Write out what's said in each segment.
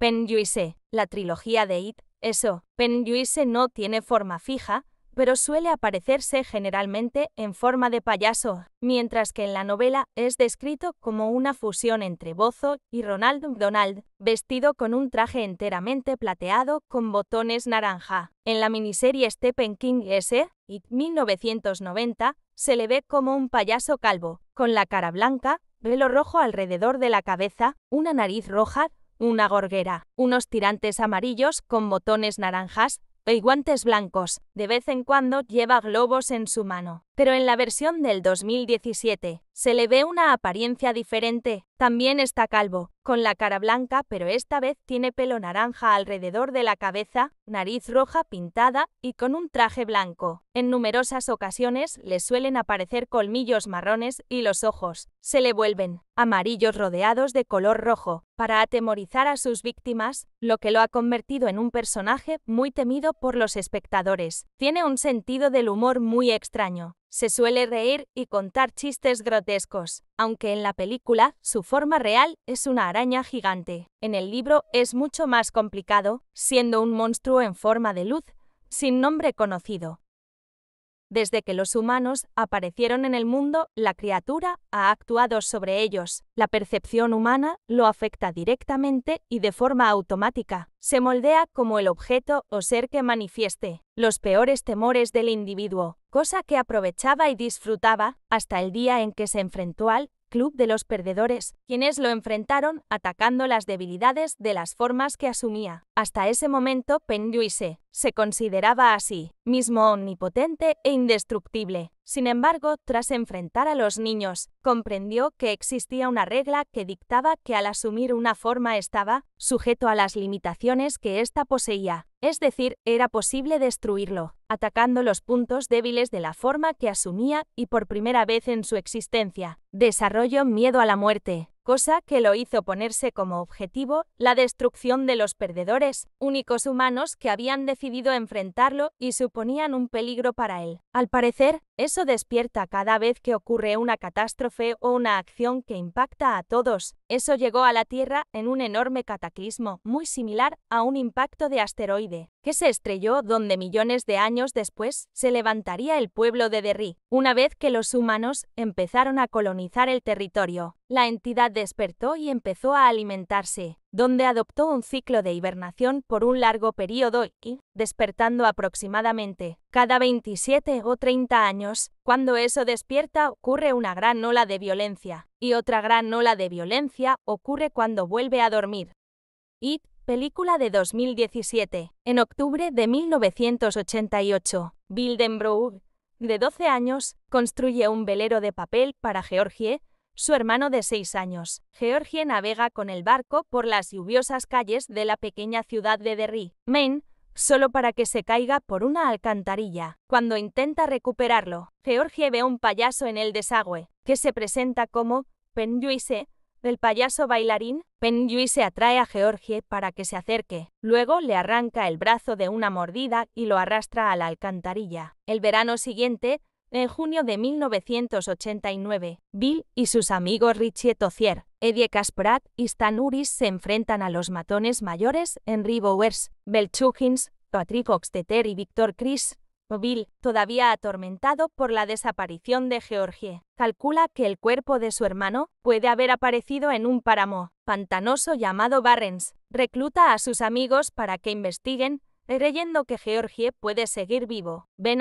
Yuise, la trilogía de It, eso, Yuise no tiene forma fija, pero suele aparecerse generalmente en forma de payaso, mientras que en la novela es descrito como una fusión entre Bozo y Ronald McDonald, vestido con un traje enteramente plateado con botones naranja. En la miniserie Stephen King S. It 1990, se le ve como un payaso calvo, con la cara blanca, velo rojo alrededor de la cabeza, una nariz roja, una gorguera, unos tirantes amarillos con botones naranjas y e guantes blancos. De vez en cuando lleva globos en su mano. Pero en la versión del 2017, se le ve una apariencia diferente. También está calvo, con la cara blanca, pero esta vez tiene pelo naranja alrededor de la cabeza, nariz roja pintada y con un traje blanco. En numerosas ocasiones le suelen aparecer colmillos marrones y los ojos se le vuelven amarillos rodeados de color rojo, para atemorizar a sus víctimas, lo que lo ha convertido en un personaje muy temido por los espectadores. Tiene un sentido del humor muy extraño, se suele reír y contar chistes grotescos, aunque en la película su forma real es una araña gigante. En el libro es mucho más complicado, siendo un monstruo en forma de luz, sin nombre conocido, desde que los humanos aparecieron en el mundo, la criatura ha actuado sobre ellos. La percepción humana lo afecta directamente y de forma automática. Se moldea como el objeto o ser que manifieste los peores temores del individuo, cosa que aprovechaba y disfrutaba hasta el día en que se enfrentó al Club de los Perdedores, quienes lo enfrentaron atacando las debilidades de las formas que asumía. Hasta ese momento, Penduise se consideraba así, mismo omnipotente e indestructible. Sin embargo, tras enfrentar a los niños, comprendió que existía una regla que dictaba que al asumir una forma estaba sujeto a las limitaciones que ésta poseía, es decir, era posible destruirlo, atacando los puntos débiles de la forma que asumía y por primera vez en su existencia. Desarrollo miedo a la muerte cosa que lo hizo ponerse como objetivo la destrucción de los perdedores, únicos humanos que habían decidido enfrentarlo y suponían un peligro para él. Al parecer, eso despierta cada vez que ocurre una catástrofe o una acción que impacta a todos. Eso llegó a la Tierra en un enorme cataclismo, muy similar a un impacto de asteroide que se estrelló donde millones de años después se levantaría el pueblo de Derry. Una vez que los humanos empezaron a colonizar el territorio, la entidad despertó y empezó a alimentarse, donde adoptó un ciclo de hibernación por un largo periodo y, despertando aproximadamente cada 27 o 30 años, cuando eso despierta ocurre una gran ola de violencia, y otra gran ola de violencia ocurre cuando vuelve a dormir. It película de 2017. En octubre de 1988, Bildenbrough, de 12 años, construye un velero de papel para Georgie, su hermano de 6 años. Georgie navega con el barco por las lluviosas calles de la pequeña ciudad de Derry, Maine, solo para que se caiga por una alcantarilla. Cuando intenta recuperarlo, Georgie ve un payaso en el desagüe, que se presenta como Penjuise, el payaso bailarín, se atrae a Georgie para que se acerque. Luego le arranca el brazo de una mordida y lo arrastra a la alcantarilla. El verano siguiente, en junio de 1989, Bill y sus amigos Richie Tocier, Eddie Kasprat y Stan Uris se enfrentan a los matones mayores Henry Bowers, Belchukins, Patrick Oxteter y Victor Chris. Bill, todavía atormentado por la desaparición de Georgie, calcula que el cuerpo de su hermano puede haber aparecido en un páramo pantanoso llamado Barrens. Recluta a sus amigos para que investiguen, creyendo que Georgie puede seguir vivo. Ben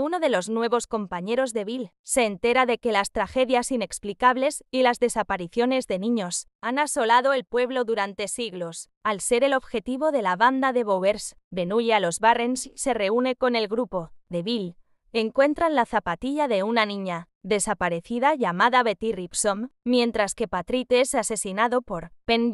uno de los nuevos compañeros de Bill, se entera de que las tragedias inexplicables y las desapariciones de niños han asolado el pueblo durante siglos. Al ser el objetivo de la banda de Bowers, a los Barrens se reúne con el grupo de Bill. Encuentran la zapatilla de una niña, desaparecida llamada Betty Ripsom, mientras que Patrick es asesinado por Penn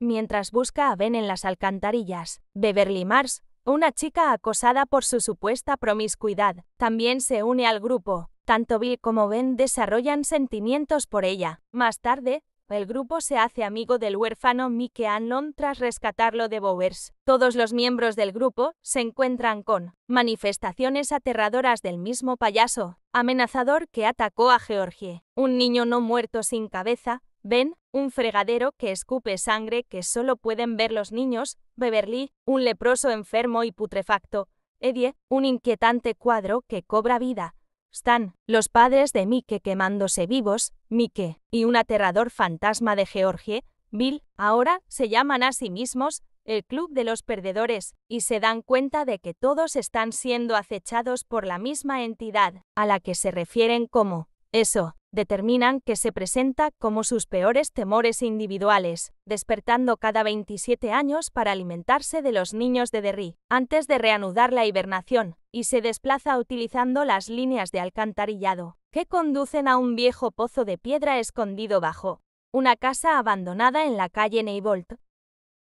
mientras busca a Ben en las alcantarillas. Beverly Mars, una chica acosada por su supuesta promiscuidad también se une al grupo. Tanto Bill como Ben desarrollan sentimientos por ella. Más tarde, el grupo se hace amigo del huérfano Mickey Anlon tras rescatarlo de Bowers. Todos los miembros del grupo se encuentran con manifestaciones aterradoras del mismo payaso, amenazador que atacó a Georgie, un niño no muerto sin cabeza, Ben, un fregadero que escupe sangre que solo pueden ver los niños, Beverly, un leproso enfermo y putrefacto, Eddie, un inquietante cuadro que cobra vida, Stan, los padres de Mike quemándose vivos, Mike, y un aterrador fantasma de Georgie, Bill, ahora se llaman a sí mismos el Club de los Perdedores, y se dan cuenta de que todos están siendo acechados por la misma entidad, a la que se refieren como eso determinan que se presenta como sus peores temores individuales, despertando cada 27 años para alimentarse de los niños de Derry, antes de reanudar la hibernación, y se desplaza utilizando las líneas de alcantarillado, que conducen a un viejo pozo de piedra escondido bajo una casa abandonada en la calle Neibolt,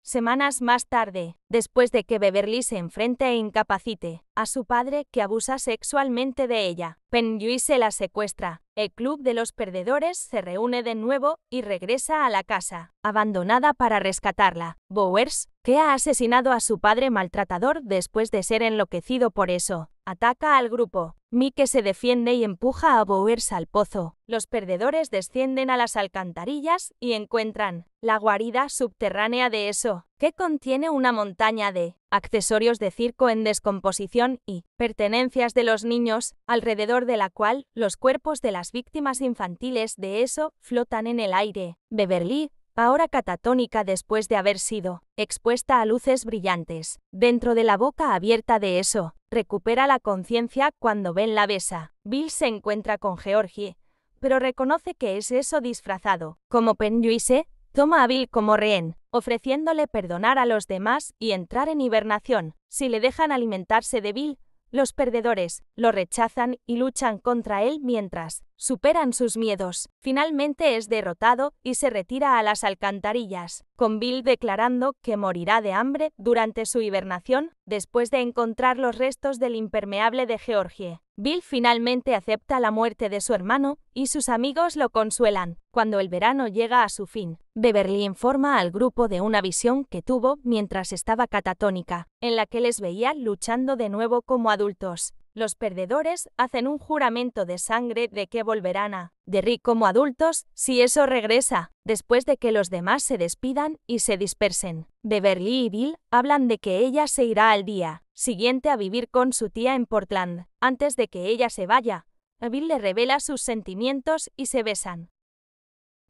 Semanas más tarde, después de que Beverly se enfrente e incapacite a su padre que abusa sexualmente de ella, Pennywise se la secuestra. El club de los perdedores se reúne de nuevo y regresa a la casa, abandonada para rescatarla. Bowers, que ha asesinado a su padre maltratador después de ser enloquecido por eso. Ataca al grupo. Mike se defiende y empuja a Bowers al pozo. Los perdedores descienden a las alcantarillas y encuentran la guarida subterránea de eso, que contiene una montaña de accesorios de circo en descomposición y pertenencias de los niños, alrededor de la cual los cuerpos de las víctimas infantiles de eso flotan en el aire. Beverly ahora catatónica después de haber sido expuesta a luces brillantes. Dentro de la boca abierta de eso, recupera la conciencia cuando ven la besa. Bill se encuentra con Georgie, pero reconoce que es eso disfrazado. Como se toma a Bill como rehén, ofreciéndole perdonar a los demás y entrar en hibernación. Si le dejan alimentarse de Bill, los perdedores lo rechazan y luchan contra él mientras superan sus miedos. Finalmente es derrotado y se retira a las alcantarillas, con Bill declarando que morirá de hambre durante su hibernación después de encontrar los restos del impermeable de Georgie. Bill finalmente acepta la muerte de su hermano y sus amigos lo consuelan cuando el verano llega a su fin. Beverly informa al grupo de una visión que tuvo mientras estaba catatónica, en la que les veía luchando de nuevo como adultos. Los perdedores hacen un juramento de sangre de que volverán a Derry como adultos si eso regresa, después de que los demás se despidan y se dispersen. Beverly y Bill hablan de que ella se irá al día siguiente a vivir con su tía en Portland, antes de que ella se vaya. Bill le revela sus sentimientos y se besan.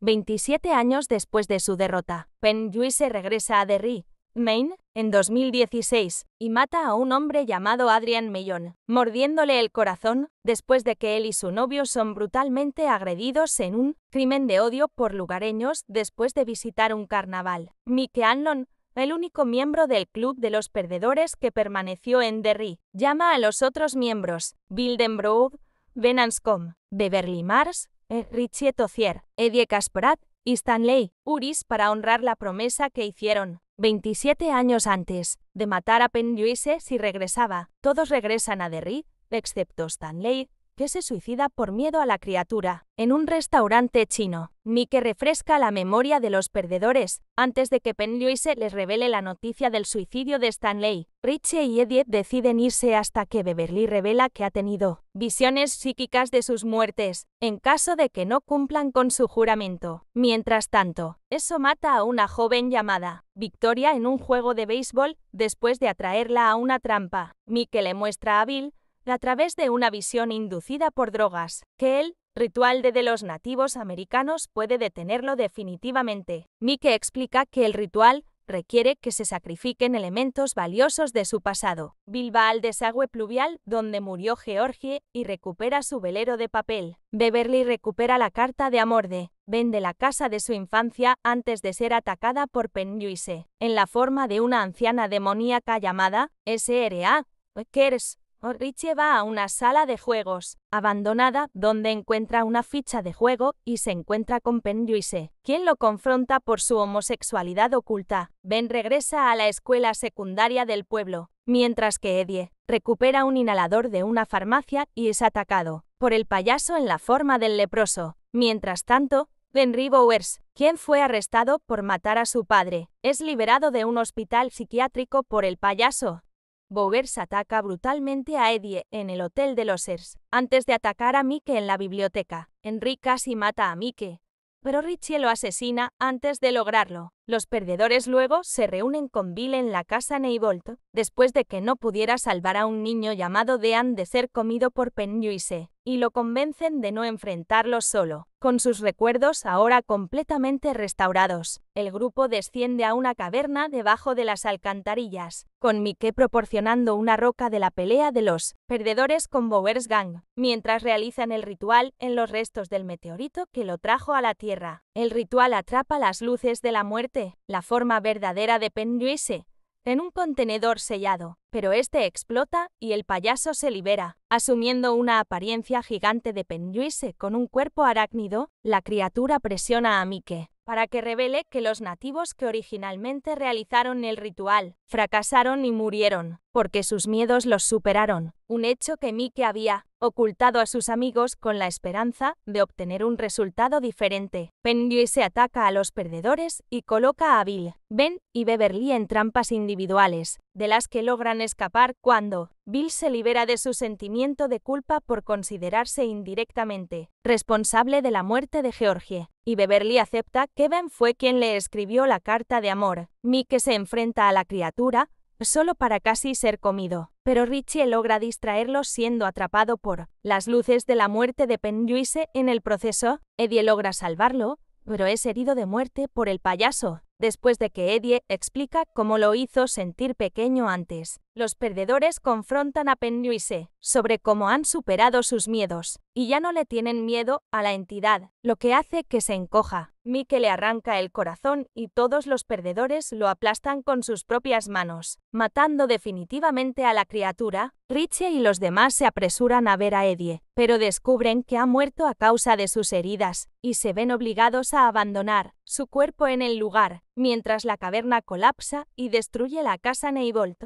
27 años después de su derrota, Penn se regresa a Derry, Maine, en 2016, y mata a un hombre llamado Adrian Mellon, mordiéndole el corazón, después de que él y su novio son brutalmente agredidos en un crimen de odio por lugareños después de visitar un carnaval. Mike Anlon, el único miembro del Club de los Perdedores que permaneció en Derry, llama a los otros miembros, Bildenbrough, Benanscombe, Beverly Mars, Richie Tocier, Eddie Casparat y Stanley Uris para honrar la promesa que hicieron 27 años antes de matar a Penluise eh, si regresaba. Todos regresan a Derry, excepto Stanley, que se suicida por miedo a la criatura, en un restaurante chino, Mike refresca la memoria de los perdedores, antes de que se les revele la noticia del suicidio de Stanley. Richie y Eddie deciden irse hasta que Beverly revela que ha tenido visiones psíquicas de sus muertes, en caso de que no cumplan con su juramento. Mientras tanto, eso mata a una joven llamada Victoria en un juego de béisbol, después de atraerla a una trampa. Mike le muestra a Bill a través de una visión inducida por drogas, que el ritual de, los nativos americanos puede detenerlo definitivamente. Mike explica que el ritual requiere que se sacrifiquen elementos valiosos de su pasado. Bilbao al desagüe pluvial donde murió Georgie y recupera su velero de papel. Beverly recupera la carta de amor de vende la casa de su infancia antes de ser atacada por Pennywise, en la forma de una anciana demoníaca llamada SRA Kers Richie va a una sala de juegos, abandonada, donde encuentra una ficha de juego y se encuentra con Penjuise, quien lo confronta por su homosexualidad oculta. Ben regresa a la escuela secundaria del pueblo, mientras que Eddie recupera un inhalador de una farmacia y es atacado por el payaso en la forma del leproso. Mientras tanto, Ben Bowers, quien fue arrestado por matar a su padre, es liberado de un hospital psiquiátrico por el payaso, Bowers ataca brutalmente a Eddie en el Hotel de los antes de atacar a Mike en la biblioteca. Henry casi mata a Mike, pero Richie lo asesina antes de lograrlo. Los perdedores luego se reúnen con Bill en la casa Neibolt, después de que no pudiera salvar a un niño llamado Dean de ser comido por Peñuise y lo convencen de no enfrentarlo solo. Con sus recuerdos ahora completamente restaurados, el grupo desciende a una caverna debajo de las alcantarillas, con Mike proporcionando una roca de la pelea de los perdedores con Bowers Gang, mientras realizan el ritual en los restos del meteorito que lo trajo a la Tierra. El ritual atrapa las luces de la muerte, la forma verdadera de Penduise, en un contenedor sellado, pero este explota y el payaso se libera, asumiendo una apariencia gigante de Penguise con un cuerpo arácnido, la criatura presiona a Mike para que revele que los nativos que originalmente realizaron el ritual fracasaron y murieron, porque sus miedos los superaron, un hecho que Mike había ocultado a sus amigos con la esperanza de obtener un resultado diferente. Penguin se ataca a los perdedores y coloca a Bill, Ben y Beverly en trampas individuales, de las que logran escapar cuando Bill se libera de su sentimiento de culpa por considerarse indirectamente responsable de la muerte de Georgie, y Beverly acepta que Ben fue quien le escribió la carta de amor. Mike se enfrenta a la criatura, solo para casi ser comido. Pero Richie logra distraerlo siendo atrapado por las luces de la muerte de Pennywise en el proceso. Eddie logra salvarlo, pero es herido de muerte por el payaso, después de que Eddie explica cómo lo hizo sentir pequeño antes. Los perdedores confrontan a Pennywise sobre cómo han superado sus miedos, y ya no le tienen miedo a la entidad, lo que hace que se encoja. Mike le arranca el corazón y todos los perdedores lo aplastan con sus propias manos, matando definitivamente a la criatura. Richie y los demás se apresuran a ver a Eddie, pero descubren que ha muerto a causa de sus heridas, y se ven obligados a abandonar su cuerpo en el lugar, mientras la caverna colapsa y destruye la casa Neibolt.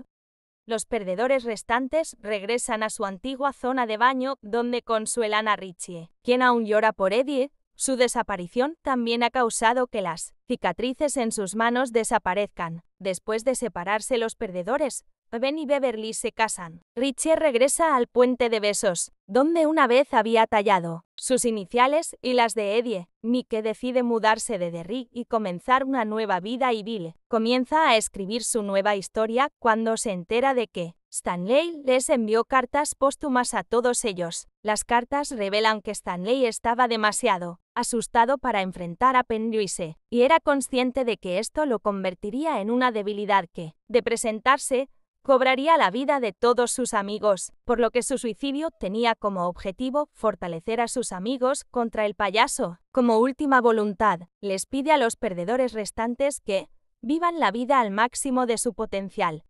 Los perdedores restantes regresan a su antigua zona de baño donde consuelan a Richie, quien aún llora por Eddie. Su desaparición también ha causado que las cicatrices en sus manos desaparezcan, Después de separarse los perdedores, Ben y Beverly se casan. Richie regresa al puente de besos, donde una vez había tallado sus iniciales y las de Eddie. Mike decide mudarse de Derry y comenzar una nueva vida y Bill comienza a escribir su nueva historia cuando se entera de que Stanley les envió cartas póstumas a todos ellos. Las cartas revelan que Stanley estaba demasiado asustado para enfrentar a Penruse, y era consciente de que esto lo convertiría en una debilidad que, de presentarse, cobraría la vida de todos sus amigos, por lo que su suicidio tenía como objetivo fortalecer a sus amigos contra el payaso. Como última voluntad, les pide a los perdedores restantes que vivan la vida al máximo de su potencial,